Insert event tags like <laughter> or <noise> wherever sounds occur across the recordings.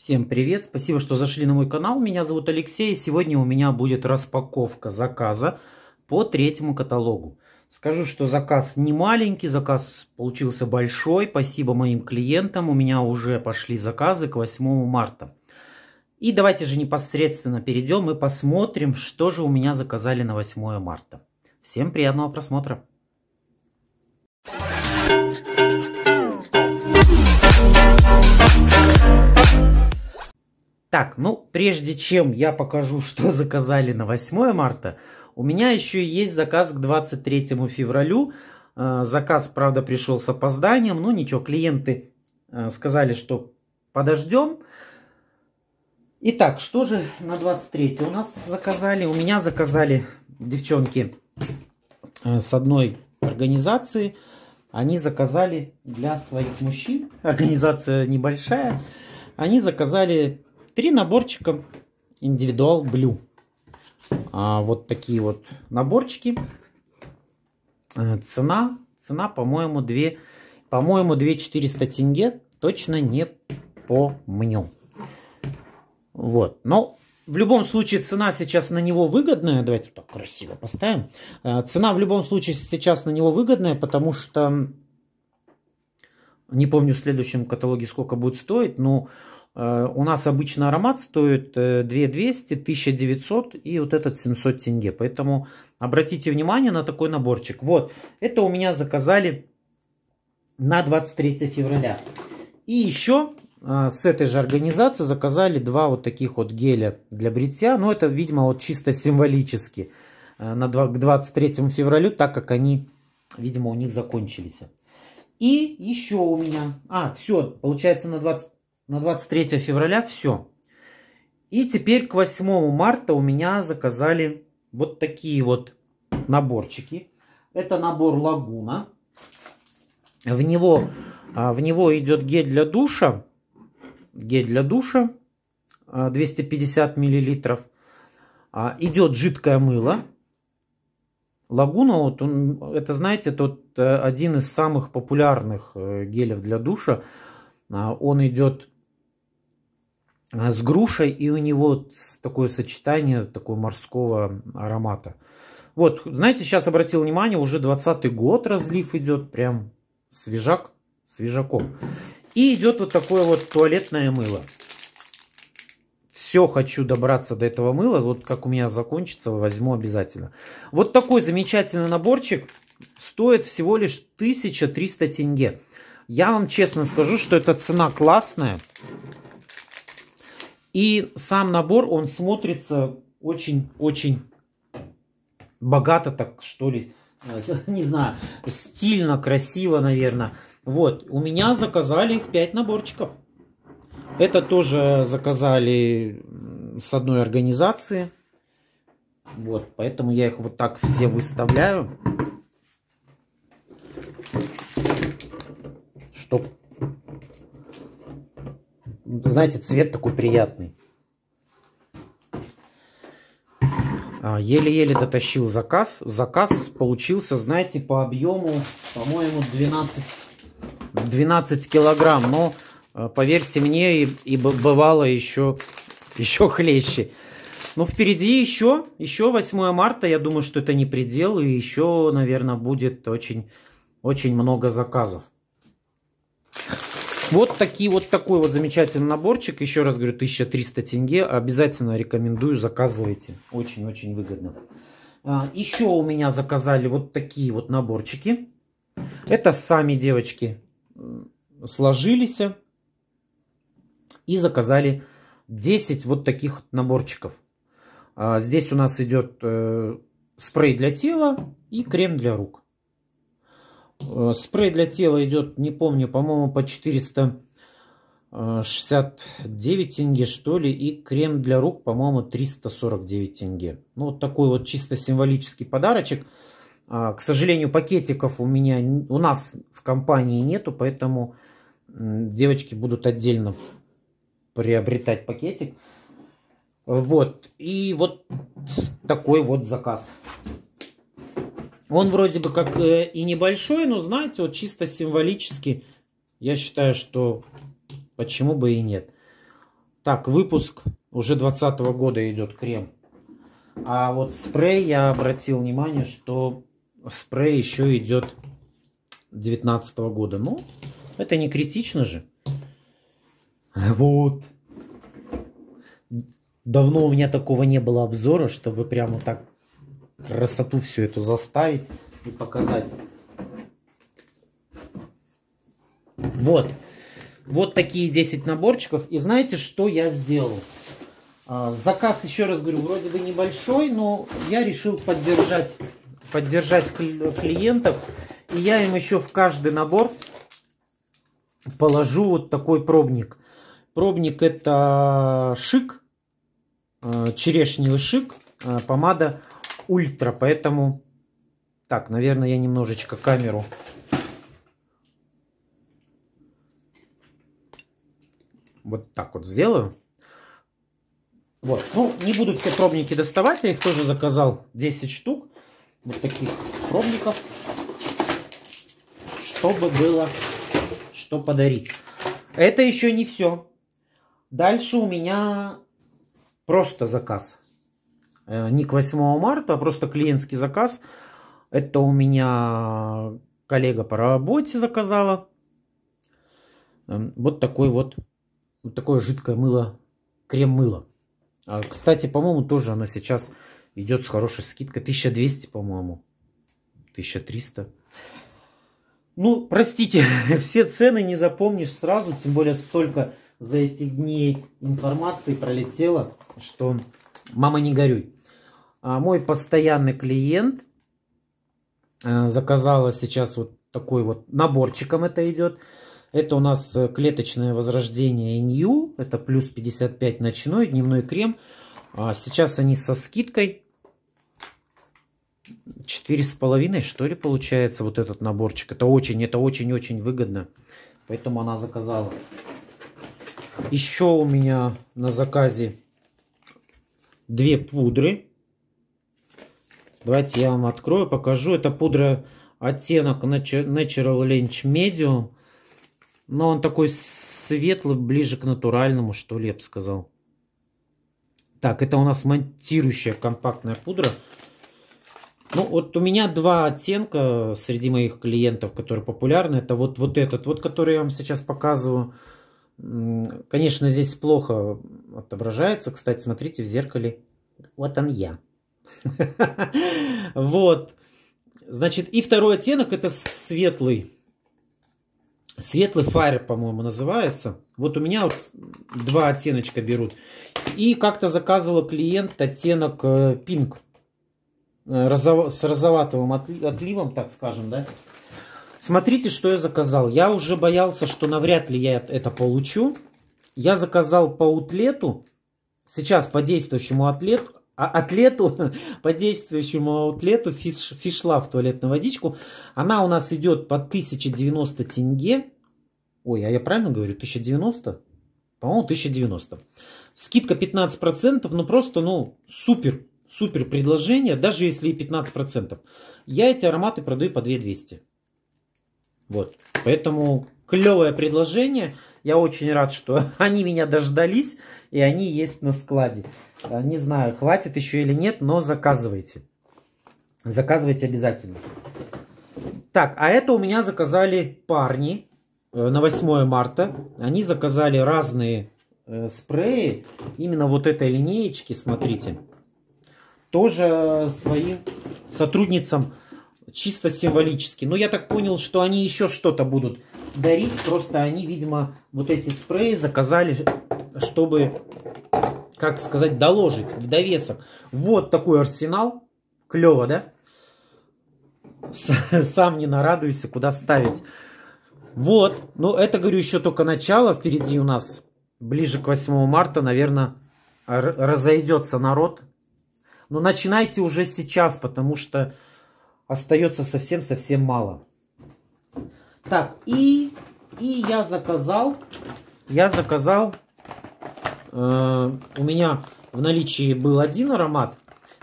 Всем привет, спасибо, что зашли на мой канал. Меня зовут Алексей, сегодня у меня будет распаковка заказа по третьему каталогу. Скажу, что заказ не маленький, заказ получился большой. Спасибо моим клиентам, у меня уже пошли заказы к 8 марта. И давайте же непосредственно перейдем и посмотрим, что же у меня заказали на 8 марта. Всем приятного просмотра! Thank you. Так, ну, прежде чем я покажу, <laughs> что заказали на 8 марта, у меня еще есть заказ к 23 февралю. Э, заказ, правда, пришел с опозданием, но ничего, клиенты э, сказали, что подождем. Итак, что же на 23 у нас заказали? У меня заказали девчонки э, с одной организации. Они заказали для своих мужчин, организация небольшая, они заказали Три наборчика индивидуал блю. А, вот такие вот наборчики. Э, цена, цена, по-моему, 2, по-моему, 2400 тенге. Точно не помню. Вот, но в любом случае цена сейчас на него выгодная. Давайте так красиво поставим. Э, цена в любом случае сейчас на него выгодная, потому что не помню в следующем каталоге сколько будет стоить, но Э, у нас обычно аромат стоит 2200, э, 1900 и вот этот 700 тенге. Поэтому обратите внимание на такой наборчик. Вот, это у меня заказали на 23 февраля. И еще э, с этой же организации заказали два вот таких вот геля для бритья. Но это, видимо, вот чисто символически на 2, к 23 февралю, так как они, видимо, у них закончились. И еще у меня... А, все, получается на 20 на 23 февраля все. И теперь к 8 марта у меня заказали вот такие вот наборчики. Это набор Лагуна. В него, а, в него идет гель для душа. Гель для душа 250 а, миллилитров. А, идет жидкое мыло. Лагуна, вот он, это, знаете, тот э, один из самых популярных э, гелев для душа. Он идет а, с грушей, и у него такое сочетание такого морского аромата. Вот, знаете, сейчас обратил внимание, уже 20 год разлив идет, прям свежак свежаком. И идет вот такое вот туалетное мыло. Все хочу добраться до этого мыла, вот как у меня закончится, возьму обязательно. Вот такой замечательный наборчик стоит всего лишь 1300 тенге. Я вам честно скажу, что эта цена классная. И сам набор, он смотрится очень-очень богато, так что ли, <laughs> не знаю, стильно, красиво, наверное. Вот, у меня заказали их 5 наборчиков. Это тоже заказали с одной организации. Вот, поэтому я их вот так все выставляю. чтобы ну, знаете, цвет такой приятный. А, еле-еле дотащил заказ. Заказ получился, знаете, по объему, по-моему, 12, 12 килограмм. Но, а, поверьте мне, и, и бывало еще, еще хлеще. Но впереди еще, еще 8 марта. Я думаю, что это не предел. И еще, наверное, будет очень, очень много заказов. Вот, такие, вот такой вот замечательный наборчик. Еще раз говорю, 1300 тенге. Обязательно рекомендую, заказывайте. Очень-очень выгодно. А, еще у меня заказали вот такие вот наборчики. Это сами девочки сложились и заказали 10 вот таких наборчиков. А, здесь у нас идет э, спрей для тела и крем для рук. Э, спрей для тела идет, не помню, по-моему, по 469 э, тенге, что ли. И крем для рук, по-моему, 349 тенге. Ну, вот такой вот чисто символический подарочек. А, к сожалению, пакетиков у меня, у нас в компании нету, поэтому девочки будут отдельно приобретать пакетик. Вот. И вот такой вот заказ. Он вроде бы как э, и небольшой, но, знаете, вот чисто символически, я считаю, что почему бы и нет. Так, выпуск уже 2020 года идет крем. А вот спрей, я обратил внимание, что спрей еще идет 2019 года. Ну, это не критично же. Вот. Давно у меня такого не было обзора, чтобы прямо так красоту всю эту заставить и показать. Вот. Вот такие 10 наборчиков. И знаете, что я сделал? А, заказ, еще раз говорю, вроде бы небольшой, но я решил поддержать, поддержать клиентов. И я им еще в каждый набор положу вот такой пробник. Пробник это шик, а, черешневый шик, а, помада ультра, поэтому... Так, наверное, я немножечко камеру вот так вот сделаю. Вот. Ну, не буду все пробники доставать. Я их тоже заказал 10 штук. Вот таких пробников. Чтобы было что подарить. Это еще не все. Дальше у меня просто заказ не к 8 марта, а просто клиентский заказ. Это у меня коллега по работе заказала. Эм, вот такой вот, вот такое жидкое мыло, крем-мыло. А, кстати, по-моему, тоже оно сейчас идет с хорошей скидкой. 1200, по-моему. 1300. Ну, простите, <laughs> все цены не запомнишь сразу, тем более столько за эти дни информации пролетело, что мама не горюй. А, мой постоянный клиент а, заказала сейчас вот такой вот наборчиком это идет. Это у нас э, клеточное возрождение New. Это плюс 55 ночной дневной крем. А, сейчас они со скидкой. 4,5 что ли получается вот этот наборчик. Это очень, это очень-очень выгодно. Поэтому она заказала. Еще у меня на заказе две пудры Давайте я вам открою, покажу. Это пудра оттенок Natural Lynch Medium. Но он такой светлый, ближе к натуральному, что ли, я бы сказал. Так, это у нас монтирующая компактная пудра. Ну, вот у меня два оттенка среди моих клиентов, которые популярны. Это вот, вот этот, вот который я вам сейчас показываю. Конечно, здесь плохо отображается. Кстати, смотрите в зеркале. Вот он я. <laughs> Вот. Значит, и второй оттенок это светлый. Светлый фаер, по-моему, называется. Вот у меня вот два оттеночка берут. И как-то заказывал клиент оттенок э, пинг. Э, розов... С розоватым отливом, так скажем, да. Смотрите, что я заказал. Я уже боялся, что навряд ли я это получу. Я заказал по утлету. Сейчас по действующему атлет, а атлету, <laughs> подействующему аутлету, фиш, фишла в туалетную водичку. Она у нас идет по 1090 тенге. Ой, а я правильно говорю? 1090? По-моему, 1090. Скидка 15%, ну просто, ну, супер, супер предложение, даже если и 15%. Я эти ароматы продаю по 2200. Вот, поэтому клевое предложение. Я очень рад, что <laughs> они меня дождались, и они есть на складе. Э, не знаю, хватит еще или нет, но заказывайте. Заказывайте обязательно. Так, а это у меня заказали парни э, на 8 марта. Они заказали разные э, спреи именно вот этой линеечки, смотрите. Тоже своим сотрудницам чисто символически. Но я так понял, что они еще что-то будут дарить. Просто они, видимо, вот эти спреи заказали, чтобы, как сказать, доложить в довесок. Вот такой арсенал. Клево, да? Сам не нарадуйся, куда ставить. Вот. Но это, говорю, еще только начало. Впереди у нас ближе к 8 марта, наверное, разойдется народ. Но начинайте уже сейчас, потому что остается совсем-совсем мало. Так, и, и я заказал, я заказал, э, у меня в наличии был один аромат,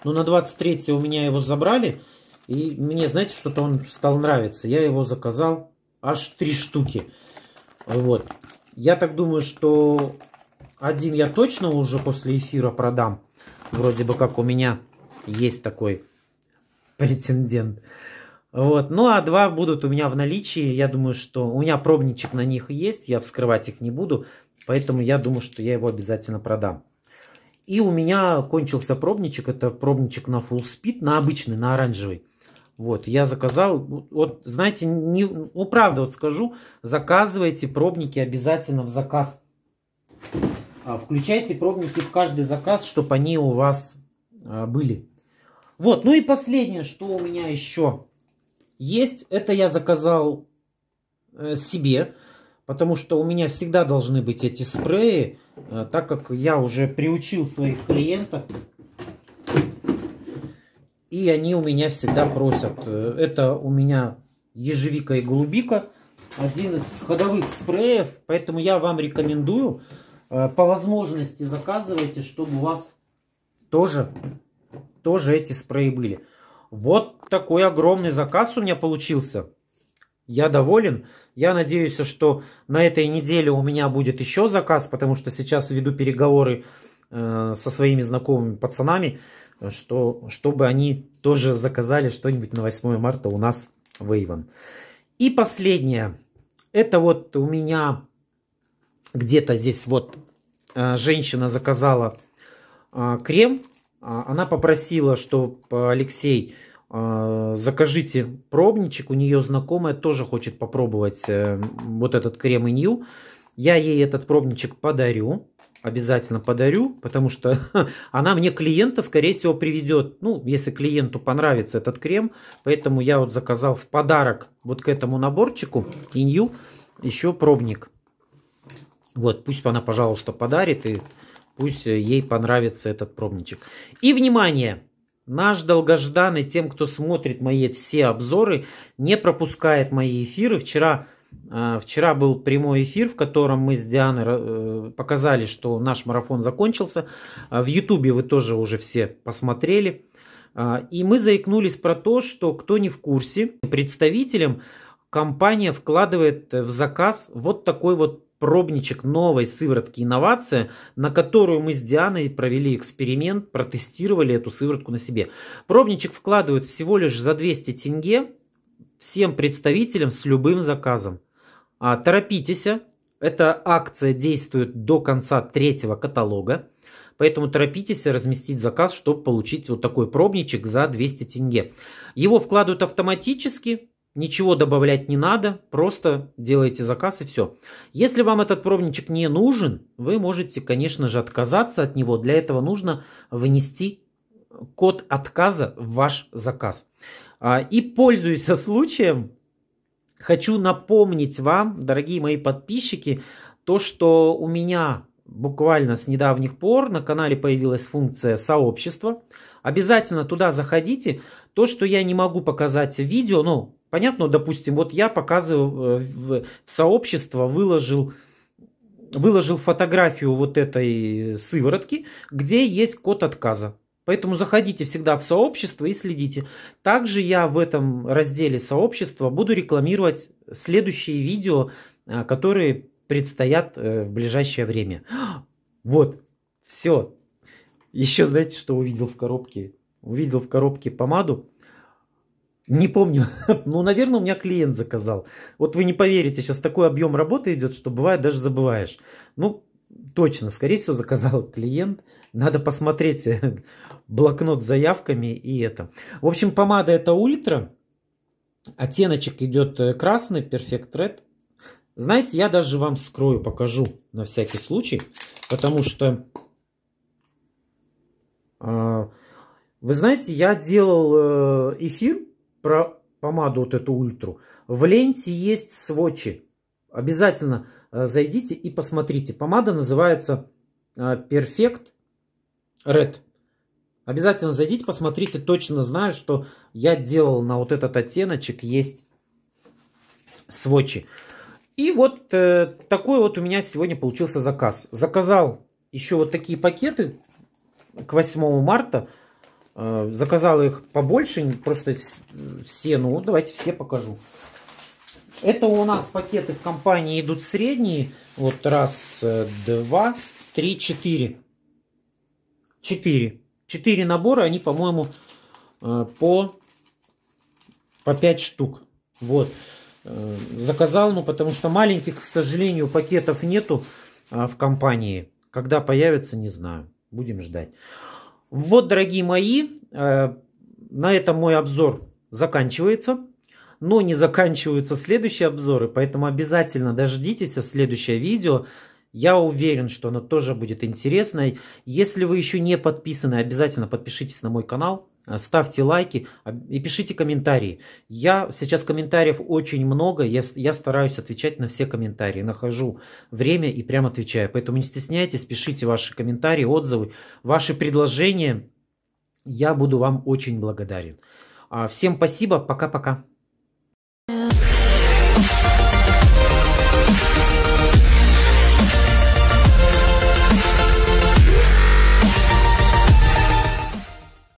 но на 23 у меня его забрали, и мне, знаете, что-то он стал нравиться. Я его заказал аж три штуки. Вот. Я так думаю, что один я точно уже после эфира продам. Вроде бы как у меня есть такой претендент. Вот. Ну, а два будут у меня в наличии. Я думаю, что у меня пробничек на них есть. Я вскрывать их не буду. Поэтому я думаю, что я его обязательно продам. И у меня кончился пробничек. Это пробничек на Full Speed, на обычный, на оранжевый. Вот, я заказал, вот, знаете, не, ну, правда, вот скажу, заказывайте пробники обязательно в заказ. А, включайте пробники в каждый заказ, чтобы они у вас а, были. Вот, ну и последнее, что у меня еще есть, это я заказал э, себе, потому что у меня всегда должны быть эти спреи, э, так как я уже приучил своих клиентов, и они у меня всегда просят. Э, это у меня ежевика и голубика, один из ходовых спреев, поэтому я вам рекомендую, по возможности заказывайте, чтобы у вас тоже тоже эти спреи были. Вот такой огромный заказ у меня получился. Я доволен. Я надеюсь, что на этой неделе у меня будет еще заказ, потому что сейчас веду переговоры э, со своими знакомыми пацанами, что, чтобы они тоже заказали что-нибудь на 8 марта у нас в Иван. И последнее. Это вот у меня где-то здесь вот э, женщина заказала э, крем а, она попросила, что э, Алексей, э, закажите пробничек. У нее знакомая тоже хочет попробовать э, вот этот крем Инью. Я ей этот пробничек подарю. Обязательно подарю, потому что <laughs> она мне клиента, скорее всего, приведет. Ну, если клиенту понравится этот крем. Поэтому я вот заказал в подарок вот к этому наборчику Инью еще пробник. Вот, пусть она, пожалуйста, подарит и Пусть э, ей понравится этот пробничек. И, внимание, наш долгожданный, тем, кто смотрит мои все обзоры, не пропускает мои эфиры. Вчера, э, вчера был прямой эфир, в котором мы с Дианой э, показали, что наш марафон закончился. В Ютубе вы тоже уже все посмотрели. И мы заикнулись про то, что кто не в курсе, представителям компания вкладывает в заказ вот такой вот пробничек новой сыворотки инновация, на которую мы с Дианой провели эксперимент, протестировали эту сыворотку на себе. Пробничек вкладывают всего лишь за 200 тенге всем представителям с любым заказом. А, торопитесь, эта акция действует до конца третьего каталога. Поэтому торопитесь разместить заказ, чтобы получить вот такой пробничек за 200 тенге. Его вкладывают автоматически, Ничего добавлять не надо, просто делаете заказ и все. Если вам этот пробничек не нужен, вы можете, конечно же, отказаться от него. Для этого нужно внести код отказа в ваш заказ. А, и пользуясь <laughs> случаем, хочу напомнить вам, дорогие мои подписчики, то, что у меня буквально с недавних пор на канале появилась функция сообщества. Обязательно туда заходите. То, что я не могу показать видео, ну, Понятно, допустим, вот я показываю э, в сообщество, выложил, выложил фотографию вот этой сыворотки, где есть код отказа. Поэтому заходите всегда в сообщество и следите. Также я в этом разделе сообщества буду рекламировать следующие видео, э, которые предстоят э, в ближайшее время. <gasps> Вот, все. Еще знаете, что увидел в коробке? Увидел в коробке помаду не помню. <laughs> ну, наверное, у меня клиент заказал. Вот вы не поверите, сейчас такой объем работы идет, что бывает даже забываешь. Ну, точно, скорее всего, заказал клиент. Надо посмотреть <laughs> блокнот с заявками и это. В общем, помада это ультра. Оттеночек идет э, красный, Perfect Red. Знаете, я даже вам скрою, покажу на всякий случай, потому что, а, вы знаете, я делал э, эфир про помаду вот эту ультру. В ленте есть сводчи. Обязательно э, зайдите и посмотрите. Помада называется э, Perfect Red. Обязательно зайдите, посмотрите. Точно знаю, что я делал на вот этот оттеночек. Есть сводчи. И вот э, такой вот у меня сегодня получился заказ. Заказал еще вот такие пакеты к 8 марта. Э, заказал их побольше, просто все, ну давайте все покажу. Это у нас пакеты в компании идут средние. Вот раз, э, два, три, четыре. Четыре. Четыре набора, они, по-моему, э, по, по пять штук. Вот. Заказал, ну, потому что маленьких, к сожалению, пакетов нету а, в компании. Когда появятся, не знаю. Будем ждать. Вот, дорогие мои, э, на этом мой обзор заканчивается. Но не заканчиваются следующие обзоры, поэтому обязательно дождитесь следующее видео. Я уверен, что оно тоже будет интересное. Если вы еще не подписаны, обязательно подпишитесь на мой канал ставьте лайки а, и пишите комментарии. Я сейчас комментариев очень много, я, я стараюсь отвечать на все комментарии, нахожу время и прям отвечаю. Поэтому не стесняйтесь, пишите ваши комментарии, отзывы, ваши предложения. Я буду вам очень благодарен. А, всем спасибо, пока-пока.